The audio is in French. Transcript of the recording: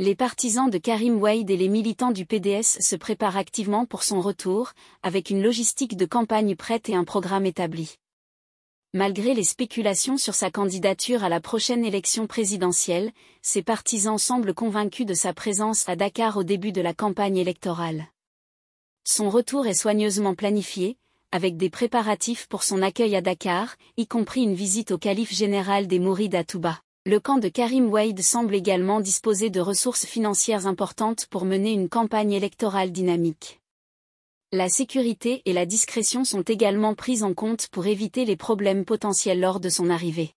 Les partisans de Karim Wade et les militants du PDS se préparent activement pour son retour, avec une logistique de campagne prête et un programme établi. Malgré les spéculations sur sa candidature à la prochaine élection présidentielle, ses partisans semblent convaincus de sa présence à Dakar au début de la campagne électorale. Son retour est soigneusement planifié, avec des préparatifs pour son accueil à Dakar, y compris une visite au calife général des Mourides à Touba. Le camp de Karim Wade semble également disposer de ressources financières importantes pour mener une campagne électorale dynamique. La sécurité et la discrétion sont également prises en compte pour éviter les problèmes potentiels lors de son arrivée.